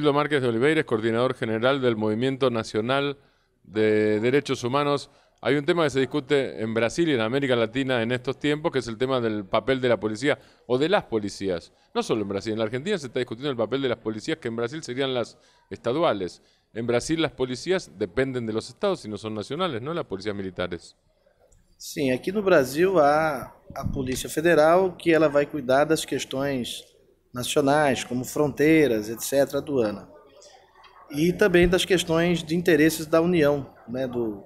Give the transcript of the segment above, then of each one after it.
Márquez de Oliveira es coordinador general del Movimiento Nacional de Derechos Humanos. Hay un tema que se discute en Brasil y en América Latina en estos tiempos, que es el tema del papel de la policía o de las policías. No solo en Brasil, en la Argentina se está discutiendo el papel de las policías, que en Brasil serían las estaduales. En Brasil las policías dependen de los estados y no son nacionales, ¿no? Las policías militares. Sí, aquí en Brasil hay a Policía Federal que va a cuidar das questões nacionais, como fronteiras, etc., aduana. E também das questões de interesses da União. Né, do...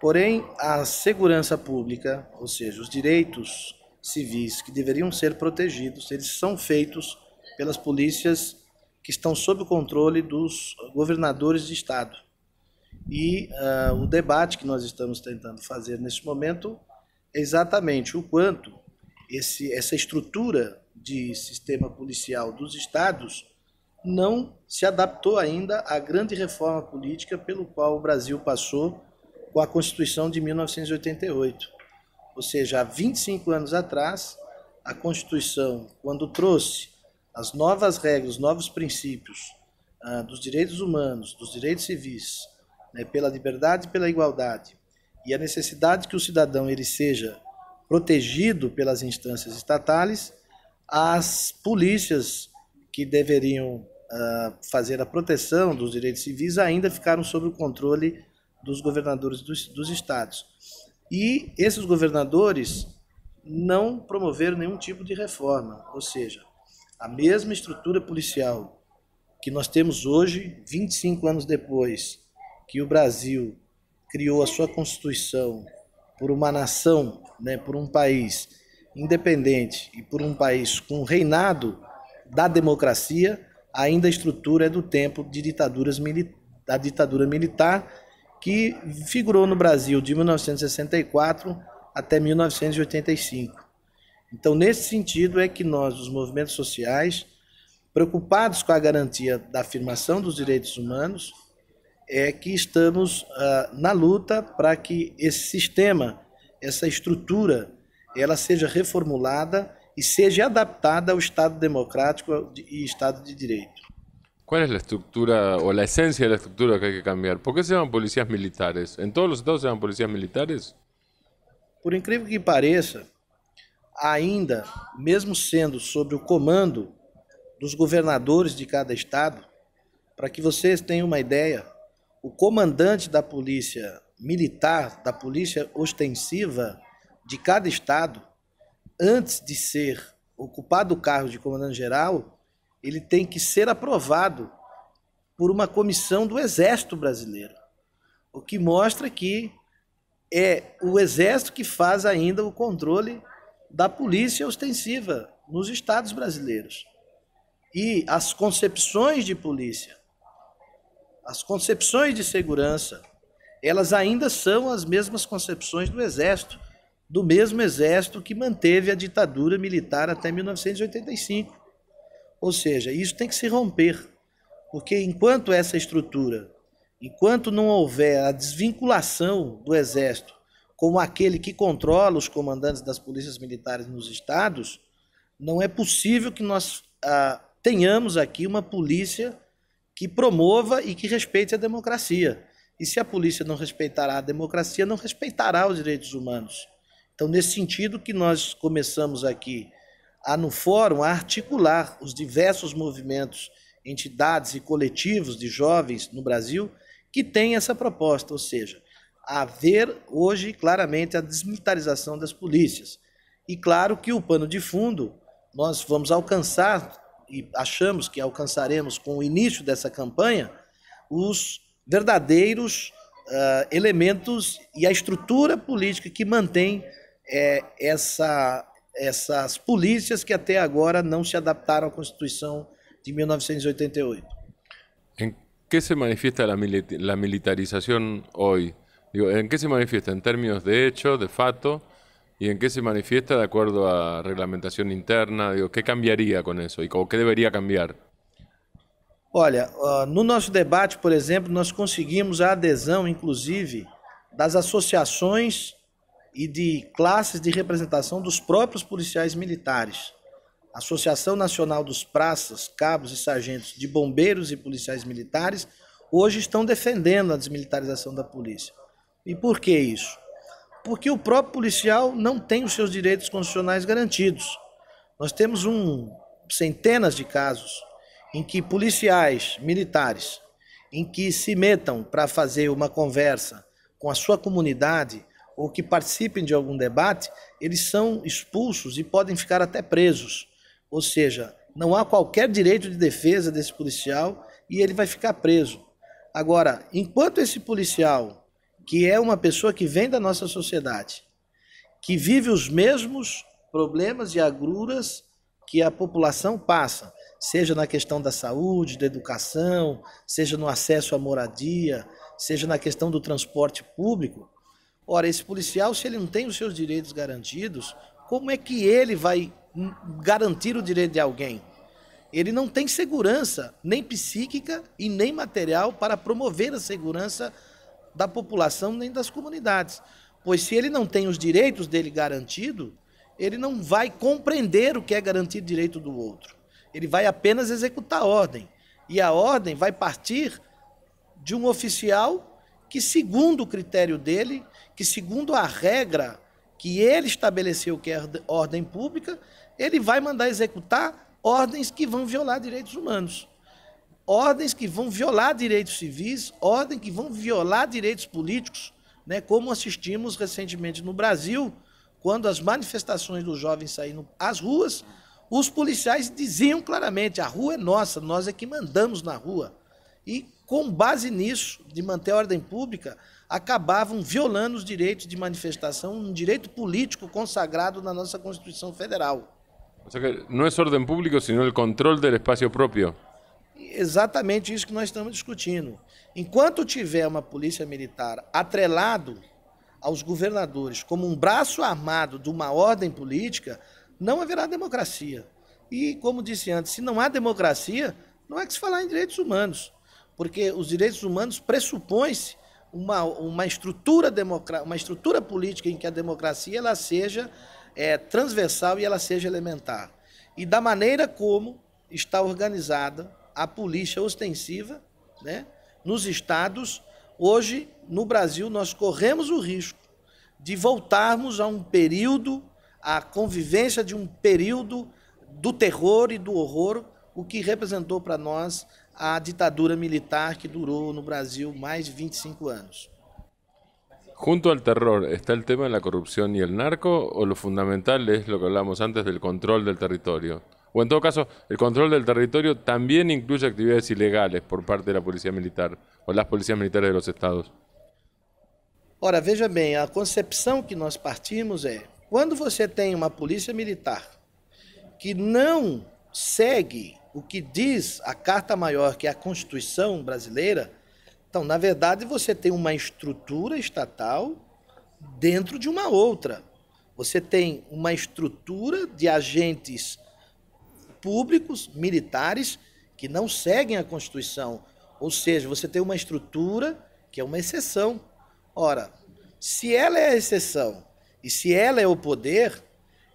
Porém, a segurança pública, ou seja, os direitos civis que deveriam ser protegidos, eles são feitos pelas polícias que estão sob o controle dos governadores de Estado. E uh, o debate que nós estamos tentando fazer neste momento é exatamente o quanto esse, essa estrutura de sistema policial dos estados não se adaptou ainda à grande reforma política pelo qual o Brasil passou com a Constituição de 1988. Ou seja, há 25 anos atrás, a Constituição, quando trouxe as novas regras, novos princípios ah, dos direitos humanos, dos direitos civis, né, pela liberdade e pela igualdade, e a necessidade que o cidadão ele seja protegido pelas instâncias estatais, as polícias que deveriam uh, fazer a proteção dos direitos civis ainda ficaram sob o controle dos governadores dos, dos estados. E esses governadores não promoveram nenhum tipo de reforma, ou seja, a mesma estrutura policial que nós temos hoje, 25 anos depois que o Brasil criou a sua Constituição por uma nação, né, por um país independente e por um país com reinado da democracia, ainda a estrutura é do tempo de ditaduras da ditadura militar que figurou no Brasil de 1964 até 1985. Então, nesse sentido é que nós, os movimentos sociais, preocupados com a garantia da afirmação dos direitos humanos, é que estamos ah, na luta para que esse sistema, essa estrutura, ela seja reformulada e seja adaptada ao Estado democrático e Estado de Direito. Qual é a estrutura ou a essência da estrutura que há que cambiar? Por que se chamam polícias militares? Em todos os estados se chamam polícias militares? Por incrível que pareça, ainda, mesmo sendo sob o comando dos governadores de cada estado, para que vocês tenham uma ideia, o comandante da polícia militar, da polícia ostensiva de cada estado, antes de ser ocupado o cargo de comandante-geral, ele tem que ser aprovado por uma comissão do Exército Brasileiro, o que mostra que é o Exército que faz ainda o controle da polícia ostensiva nos estados brasileiros. E as concepções de polícia as concepções de segurança, elas ainda são as mesmas concepções do Exército, do mesmo Exército que manteve a ditadura militar até 1985. Ou seja, isso tem que se romper, porque enquanto essa estrutura, enquanto não houver a desvinculação do Exército como aquele que controla os comandantes das polícias militares nos estados, não é possível que nós ah, tenhamos aqui uma polícia que promova e que respeite a democracia. E se a polícia não respeitará a democracia, não respeitará os direitos humanos. Então, nesse sentido que nós começamos aqui a no fórum a articular os diversos movimentos, entidades e coletivos de jovens no Brasil que têm essa proposta, ou seja, haver hoje claramente a desmilitarização das polícias. E claro que o pano de fundo nós vamos alcançar e achamos que alcançaremos com o início dessa campanha os verdadeiros uh, elementos e a estrutura política que mantém é, essa, essas polícias que até agora não se adaptaram à Constituição de 1988. Em que se manifesta a, militarização hoje? Digo, em que se manifesta? Em termos de hecho, de fato? ¿Y en qué se manifiesta de acuerdo a regulamentação interna? Digo, ¿Qué cambiaria com isso e o que deveria cambiar? Olha, ah, no nosso debate, por exemplo, nós conseguimos a adesão, inclusive, das associações e de classes de representação dos próprios policiais militares. A Associação Nacional dos Praças, Cabos e Sargentos de Bombeiros e Policiais Militares hoje estão defendendo a desmilitarização da polícia. E por que isso? porque o próprio policial não tem os seus direitos constitucionais garantidos. Nós temos um, centenas de casos em que policiais militares em que se metam para fazer uma conversa com a sua comunidade ou que participem de algum debate, eles são expulsos e podem ficar até presos. Ou seja, não há qualquer direito de defesa desse policial e ele vai ficar preso. Agora, enquanto esse policial que é uma pessoa que vem da nossa sociedade, que vive os mesmos problemas e agruras que a população passa, seja na questão da saúde, da educação, seja no acesso à moradia, seja na questão do transporte público. Ora, esse policial, se ele não tem os seus direitos garantidos, como é que ele vai garantir o direito de alguém? Ele não tem segurança, nem psíquica e nem material, para promover a segurança da população nem das comunidades. Pois se ele não tem os direitos dele garantido, ele não vai compreender o que é garantir direito do outro. Ele vai apenas executar a ordem. E a ordem vai partir de um oficial que, segundo o critério dele, que segundo a regra que ele estabeleceu que é ordem pública, ele vai mandar executar ordens que vão violar direitos humanos ordens que vão violar direitos civis, ordens que vão violar direitos políticos, né, como assistimos recentemente no Brasil, quando as manifestações dos jovens saíram às ruas, os policiais diziam claramente: a rua é nossa, nós é que mandamos na rua. E com base nisso, de manter a ordem pública, acabavam violando os direitos de manifestação, um direito político consagrado na nossa Constituição Federal. Ou seja, não é ordem pública, público, sino el control del espacio exatamente isso que nós estamos discutindo. Enquanto tiver uma polícia militar atrelado aos governadores como um braço armado de uma ordem política, não haverá democracia. E, como disse antes, se não há democracia, não é que se falar em direitos humanos, porque os direitos humanos pressupõem-se uma, uma, estrutura democra uma estrutura política em que a democracia ela seja é, transversal e ela seja elementar. E da maneira como está organizada a polícia ostensiva né, nos estados. Hoje, no Brasil, nós corremos o risco de voltarmos a um período, a convivência de um período do terror e do horror, o que representou para nós a ditadura militar que durou no Brasil mais de 25 anos. Junto al terror, ¿está el tema de la corrupción y el narco o lo fundamental es lo que hablamos antes del control del territorio? O en todo caso, el control del territorio también incluye actividades ilegales por parte de la policía militar ou das polícias militares de los estados. Ora, veja bem, a concepção que nós partimos é: quando você tem uma polícia militar que não segue o que diz a Carta Maior, que é a Constituição brasileira, então, na verdade, você tem uma estrutura estatal dentro de uma outra. Você tem uma estrutura de agentes públicos militares que não seguem a Constituição. Ou seja, você tem uma estrutura que é uma exceção. Ora, se ela é a exceção e se ela é o poder,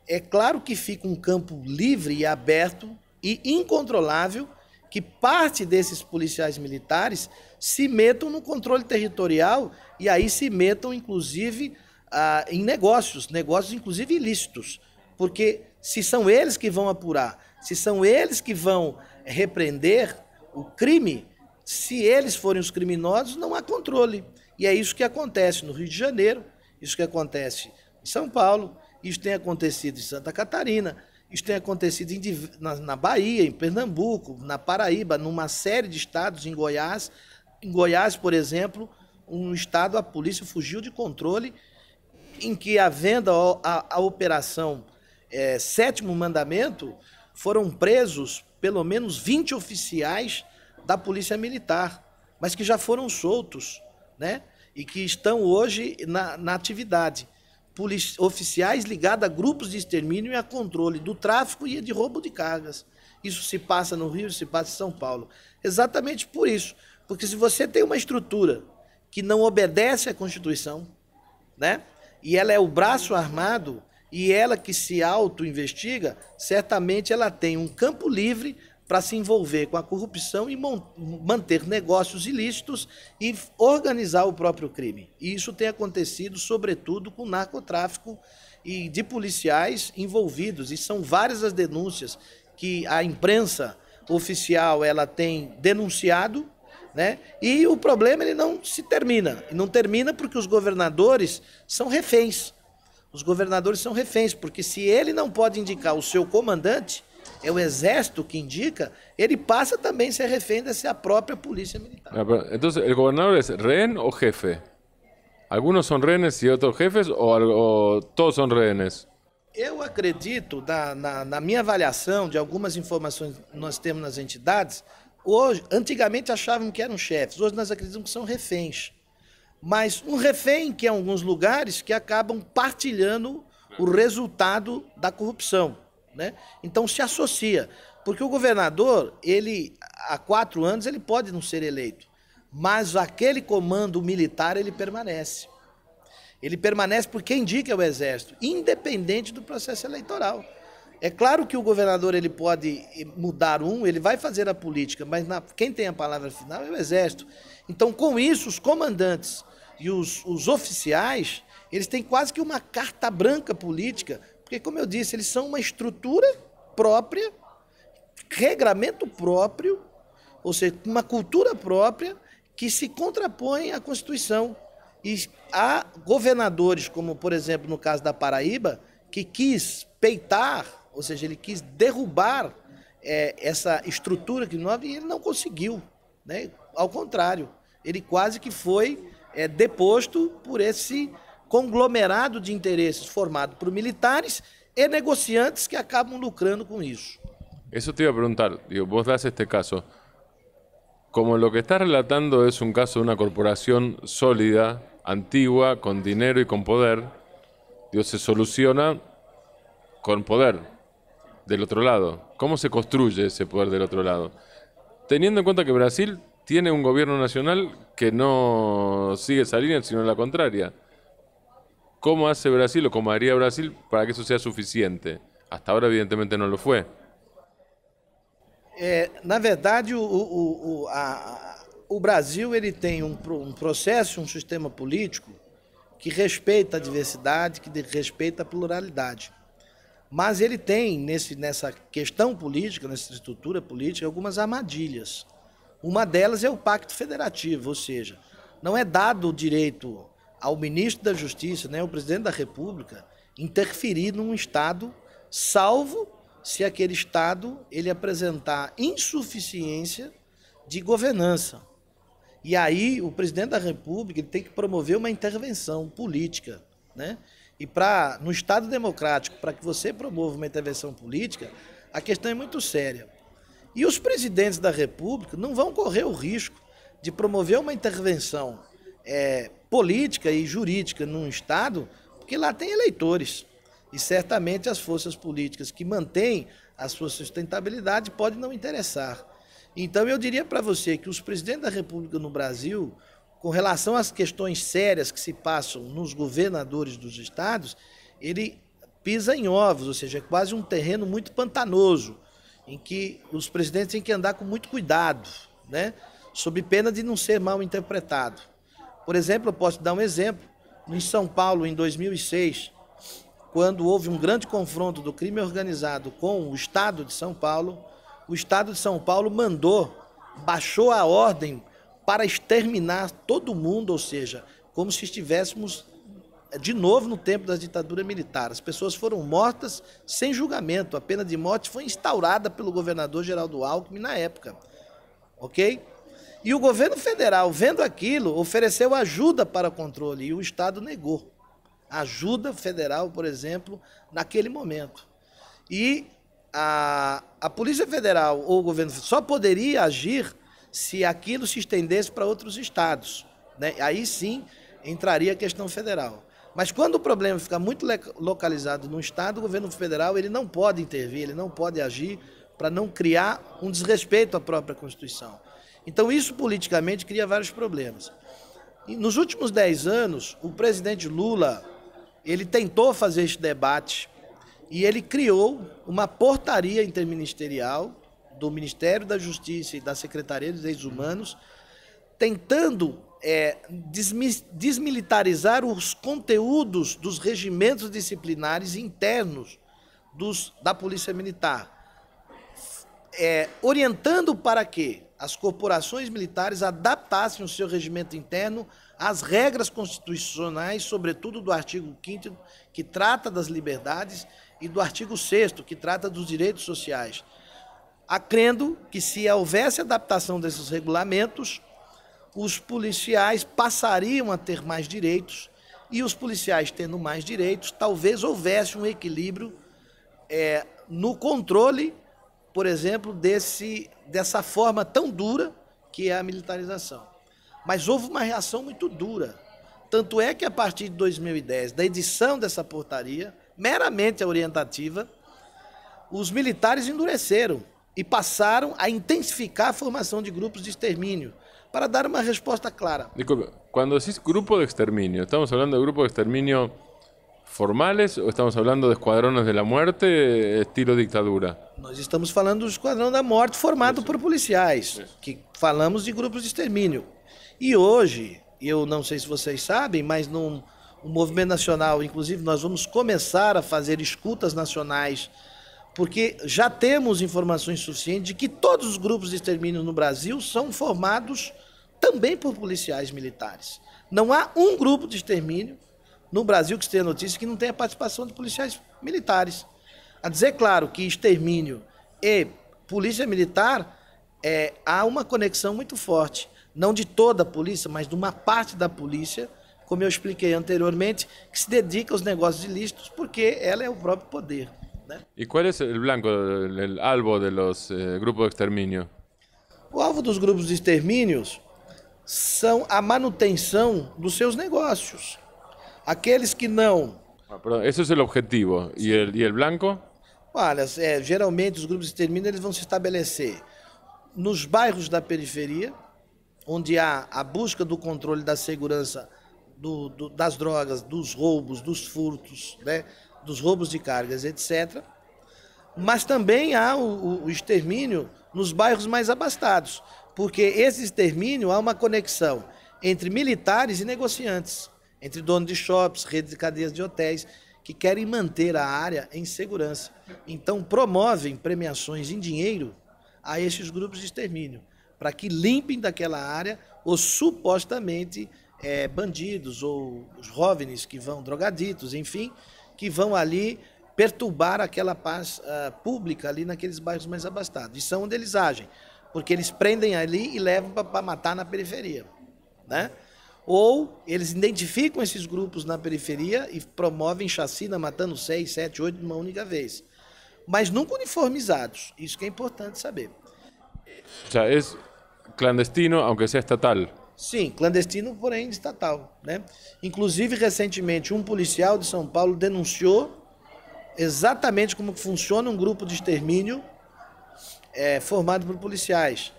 é claro que fica um campo livre e aberto e incontrolável que parte desses policiais militares se metam no controle territorial e aí se metam, inclusive, ah, em negócios, negócios, inclusive, ilícitos. Porque se são eles que vão apurar, se são eles que vão repreender o crime, se eles forem os criminosos, não há controle. E é isso que acontece no Rio de Janeiro, isso que acontece em São Paulo, isso tem acontecido em Santa Catarina, isso tem acontecido em, na, na, Bahia, em Pernambuco, na Paraíba, numa série de estados, em Goiás. Em Goiás, por exemplo, um estado, a polícia fugiu de controle, em que, havendo a, a, a operação é, Sétimo Mandamento, foram presos pelo menos 20 oficiais da Polícia Militar, mas que já foram soltos, né? E que estão hoje na, na atividade. Polici oficiais ligados a grupos de extermínio e a controle do tráfico e de roubo de cargas. Isso se passa no Rio, se passa em São Paulo. Exatamente por isso. Porque se você tem uma estrutura que não obedece à Constituição, né? E ela é o braço armado e ela que se auto-investiga, certamente ela tem um campo livre para se envolver com a corrupção e manter negócios ilícitos e organizar o próprio crime. E isso tem acontecido, sobretudo, com o narcotráfico e de policiais envolvidos. E são várias as denúncias que a imprensa oficial ela tem denunciado, né? E o problema ele não se termina. E não termina porque os governadores são reféns os governadores são reféns, porque se ele não pode indicar o seu comandante, é o exército que indica, ele passa também a ser refém da própria polícia militar. Então, o governador é rehén ou jefe? Alguns são rehenes e outros jefes, ou, ou todos são rehenes? Eu acredito, na, na, na, minha avaliação de algumas informações que nós temos nas entidades, hoje, antigamente achavam que eram chefes, hoje nós acreditamos que são reféns mas um refém que em alguns lugares que acabam partilhando o resultado da corrupção, né? Então se associa, porque o governador ele há quatro anos ele pode não ser eleito, mas aquele comando militar ele permanece. Ele permanece porque quem indica é o exército, independente do processo eleitoral. É claro que o governador ele pode mudar um, ele vai fazer a política, mas na, quem tem a palavra final é o exército. Então, com isso, os comandantes e os, os oficiais, eles têm quase que uma carta branca política, porque, como eu disse, eles são uma estrutura própria, regramento próprio, ou seja, uma cultura própria que se contrapõe à Constituição. E há governadores, como por exemplo no caso da Paraíba, que quis peitar, ou seja, ele quis derrubar é, essa estrutura que nós e ele não conseguiu. Né? Ao contrário, ele quase que foi é, deposto por ese conglomerado de intereses formado por militares y e negociantes que acaban lucrando con eso. Eso te a perguntar, digo, vos das este caso. Como lo que estás relatando es un caso de una corporación sólida, antigua, con dinero y con poder, Dios se soluciona con poder del otro lado. ¿Cómo se construye ese poder del otro lado? Teniendo en cuenta que Brasil tiene un gobierno nacional que no sigue esa línea, sino la contraria. ¿Cómo hace Brasil o cómo haría Brasil para que eso sea suficiente? Hasta ahora, evidentemente, no lo fue. É, na verdade, o, o, o, a, o Brasil ele tem um, um, processo, um sistema político que respeita a diversidade, que respeita a pluralidade. Mas ele tem, nesse, nessa questão política, nessa estrutura política, algumas armadilhas. Uma delas é o Pacto Federativo, ou seja, não é dado o direito ao ministro da Justiça, né, ao presidente da República, interferir num Estado, salvo se aquele Estado ele apresentar insuficiência de governança. E aí o presidente da República ele tem que promover uma intervenção política, né? E para no Estado democrático, para que você promova uma intervenção política, a questão é muito séria. E os presidentes da República não vão correr o risco de promover uma intervenção é, política e jurídica num Estado, porque lá tem eleitores. E certamente as forças políticas que mantêm a sua sustentabilidade podem não interessar. Então eu diria para você que os presidentes da República no Brasil, com relação às questões sérias que se passam nos governadores dos estados, ele pisa em ovos, ou seja, é quase um terreno muito pantanoso em que os presidentes têm que andar com muito cuidado, né? sob pena de não ser mal interpretado. Por exemplo, eu posso dar um exemplo. Em São Paulo, em 2006, quando houve um grande confronto do crime organizado com o Estado de São Paulo, o Estado de São Paulo mandou, baixou a ordem para exterminar todo mundo, ou seja, como se estivéssemos de novo no tempo da ditadura militar. As pessoas foram mortas sem julgamento. A pena de morte foi instaurada pelo governador Geraldo Alckmin na época. Ok? E o governo federal, vendo aquilo, ofereceu ajuda para controle e o Estado negou. Ajuda federal, por exemplo, naquele momento. E a, a Polícia Federal ou o governo só poderia agir se aquilo se estendesse para outros estados. Né? Aí sim entraria a questão federal. Mas quando o problema fica muito localizado no Estado, o governo federal ele não pode intervir, ele não pode agir para não criar um desrespeito à própria Constituição. Então, isso politicamente cria vários problemas. E nos últimos dez anos, o presidente Lula ele tentou fazer esse debate e ele criou uma portaria interministerial do Ministério da Justiça e da Secretaria dos Direitos Humanos, tentando é, desmilitarizar os conteúdos dos regimentos disciplinares internos dos, da Polícia Militar, é, orientando para que as corporações militares adaptassem o seu regimento interno às regras constitucionais, sobretudo do artigo 5 que trata das liberdades, e do artigo 6 que trata dos direitos sociais. Acrendo que se houvesse adaptação desses regulamentos, os policiais passariam a ter mais direitos e os policiais tendo mais direitos, talvez houvesse um equilíbrio é, no controle, por exemplo, desse, dessa forma tão dura que é a militarização. Mas houve uma reação muito dura. Tanto é que a partir de 2010, da edição dessa portaria, meramente orientativa, os militares endureceram e passaram a intensificar a formação de grupos de extermínio, para dar uma resposta clara. Desculpe, quando diz grupo de extermínio, ¿estamos falando de grupo de extermínio formales ou estamos falando de esquadrões da morte estilo ditadura? Nós estamos falando do esquadrão da morte formado Isso. por policiais, Isso. que falamos de grupos de extermínio. E hoje, eu não sei se vocês sabem, mas no um movimento nacional, inclusive, nós vamos começar a fazer escutas nacionais porque já temos informações suficientes de que todos os grupos de extermínio no Brasil são formados também por policiais militares. Não há um grupo de extermínio no Brasil que se tenha notícia que não tenha participação de policiais militares. A dizer, claro, que extermínio e polícia militar é, há uma conexão muito forte. Não de toda a polícia, mas de uma parte da polícia, como eu expliquei anteriormente, que se dedica aos negócios ilícitos porque ela é o próprio poder. E ¿eh? ¿Y cuál es el blanco, el, el albo de los eh, grupos de extermínio? O alvo dos grupos de extermínios são a manutenção dos seus negócios. Aqueles que não. Ah, esse é o objetivo. E o e el blanco? Olha, é, geralmente os grupos de extermínio eles vão se estabelecer nos bairros da periferia, onde há a busca do controle da segurança do, do, das drogas, dos roubos, dos furtos, né? dos roubos de cargas, etc. Mas também há o, o extermínio nos bairros mais abastados, porque esse extermínio há uma conexão entre militares e negociantes, entre donos de shops, redes de cadeias de hotéis, que querem manter a área em segurança. Então promovem premiações em dinheiro a esses grupos de extermínio, para que limpem daquela área os supostamente é, bandidos ou os jovens que vão drogaditos, enfim, que vão ali perturbar aquela paz uh, pública ali naqueles bairros mais abastados. E são onde eles agem, porque eles prendem ali e levam para matar na periferia. Né? Ou eles identificam esses grupos na periferia e promovem chacina, matando seis, sete, oito de uma única vez. Mas nunca uniformizados. Isso que é importante saber. O sea, es clandestino, aunque sea estatal. Sim, clandestino, porém estatal. Né? Inclusive, recentemente, um policial de São Paulo denunciou exatamente como funciona um grupo de extermínio é, formado por policiais.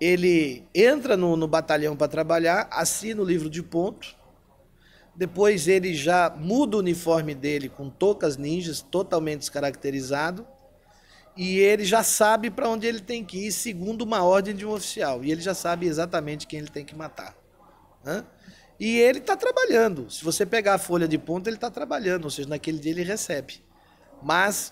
Ele entra no, no batalhão para trabalhar, assina o livro de ponto, depois ele já muda o uniforme dele com toucas ninjas, totalmente descaracterizado, e ele já sabe para onde ele tem que ir segundo uma ordem de um oficial e ele já sabe exatamente quem ele tem que matar. Né? E ele está trabalhando. Se você pegar a folha de ponta, ele está trabalhando, ou seja, naquele dia ele recebe. Mas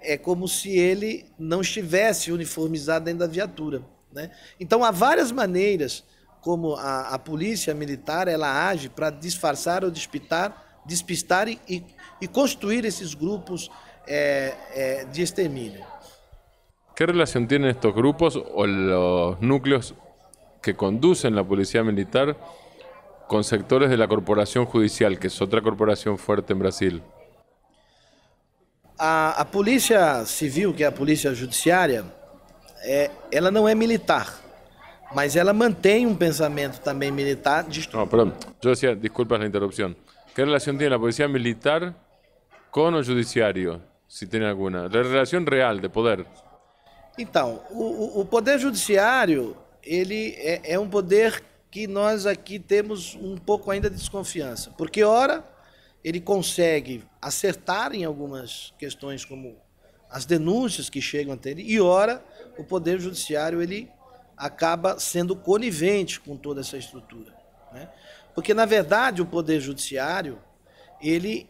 é como se ele não estivesse uniformizado dentro da viatura. Né? Então há várias maneiras como a, a polícia militar ela age para disfarçar ou despitar, despistar e, e ...y construir esos grupos eh, eh, de extermínio. ¿Qué relación tienen estos grupos o los núcleos que conducen la policía militar con sectores de la corporación judicial, que es otra corporación fuerte en Brasil? A, Policía civil, que es a Policía judiciaria, é, ela não militar, mas ela mantém um pensamento também militar. No, Não, Yo decía, dizia, la interrupción. ¿Qué relación tiene la policía militar com o judiciário, se tem alguma. Relação real de poder. Então, o, o poder judiciário, ele é, é um poder que nós aqui temos um pouco ainda de desconfiança. Porque, ora, ele consegue acertar em algumas questões, como as denúncias que chegam até ele, e, ora, o Poder Judiciário ele acaba sendo conivente com toda essa estrutura. Né? Porque, na verdade, o Poder Judiciário, ele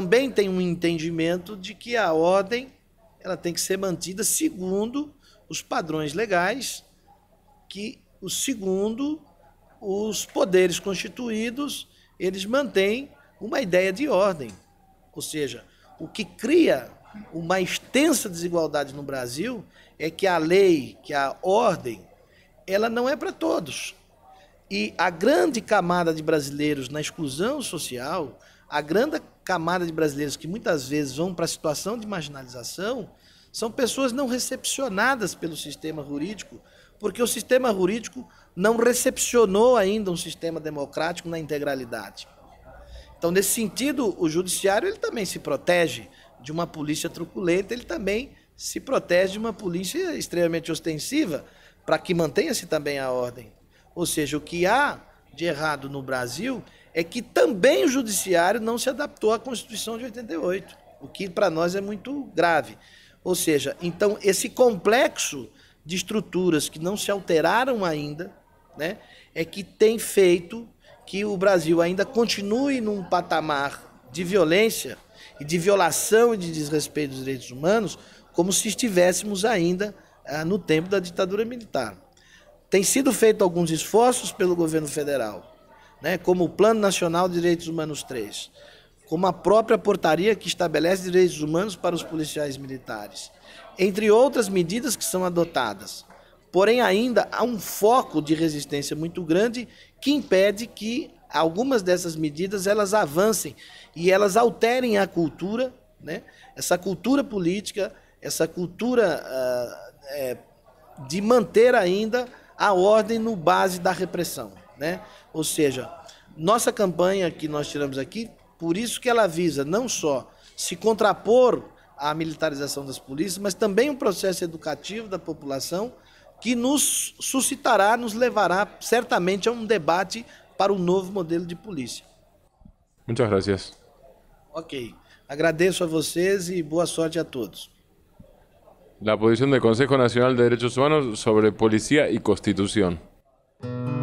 também tem um entendimento de que a ordem ela tem que ser mantida segundo os padrões legais que o segundo os poderes constituídos eles mantêm uma ideia de ordem, ou seja, o que cria uma extensa desigualdade no Brasil é que a lei, que a ordem, ela não é para todos. E a grande camada de brasileiros na exclusão social a grande camada de brasileiros que muitas vezes vão para a situação de marginalização são pessoas não recepcionadas pelo sistema jurídico, porque o sistema jurídico não recepcionou ainda um sistema democrático na integralidade. Então, nesse sentido, o judiciário ele também se protege de uma polícia truculenta, ele também se protege de uma polícia extremamente ostensiva, para que mantenha-se também a ordem. Ou seja, o que há de errado no Brasil é que também o judiciário não se adaptou à Constituição de 88, o que para nós é muito grave. Ou seja, então esse complexo de estruturas que não se alteraram ainda, né, é que tem feito que o Brasil ainda continue num patamar de violência e de violação e de desrespeito dos direitos humanos, como se estivéssemos ainda ah, no tempo da ditadura militar. Tem sido feito alguns esforços pelo governo federal né, como o Plano Nacional de Direitos Humanos 3, como a própria portaria que estabelece direitos humanos para os policiais militares, entre outras medidas que são adotadas. Porém, ainda há um foco de resistência muito grande que impede que algumas dessas medidas elas avancem e elas alterem a cultura, né? essa cultura política, essa cultura uh, é, de manter ainda a ordem no base da repressão. Né? Ou seja, nossa campanha que nós tiramos aqui, por isso que ela visa não só se contrapor à militarização das polícias, mas também um processo educativo da população que nos suscitará, nos levará certamente a um debate para um novo modelo de polícia. Muito obrigado. Ok. Agradeço a vocês e boa sorte a todos. A posição do conselho Nacional de direitos Humanos sobre polícia e constituição